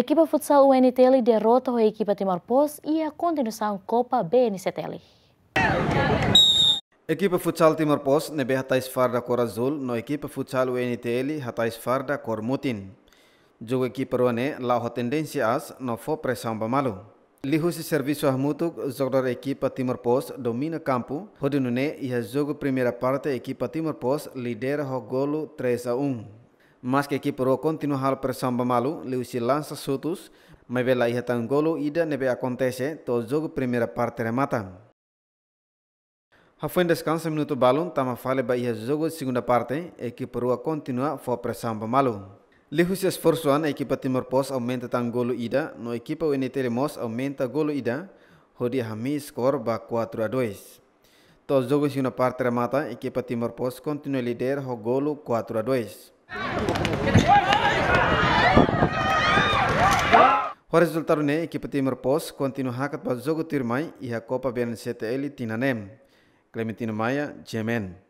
Equipa futsal UNTL derrota a equipa Timor-Pos e a continuação Copa BNCTL. Equipa futsal Timor-Pos nebe hatais farda cor azul no equipa futsal UNTL hatais farda cor mutin. Jogo equipa ruane la ho tendência as no fo pressão ba malu. Lihusi serviço a mutuk jogador equipa Timor-Pos domina campo, hodinune e a jogo primeira parte equipa Timor-Pos lidera ho golo 3 a 1. Um. mas ke ki pro continuar per samba malu leu se lança sotus mas vela ia ida nebe acontece to jogo primeira parte remata Rafael descansa minuto balon tama fale ba ia jogo segunda parte equipe rua continua fo per malu Lihus esforsuan an equipa Timor Pos aumenta tanggolo ida no equipa UNT Lemos aumenta golo ida hodi Hami skor ba 4 a 2. Todos jogos em parte remata, a equipa Timor Post continua a golo 4 a 2. O resultado ne equipo Timor Pos continua hakat ba jogo tirmai iha Copa Benencete Eli Tinanem. Clementino Maia, Jemen.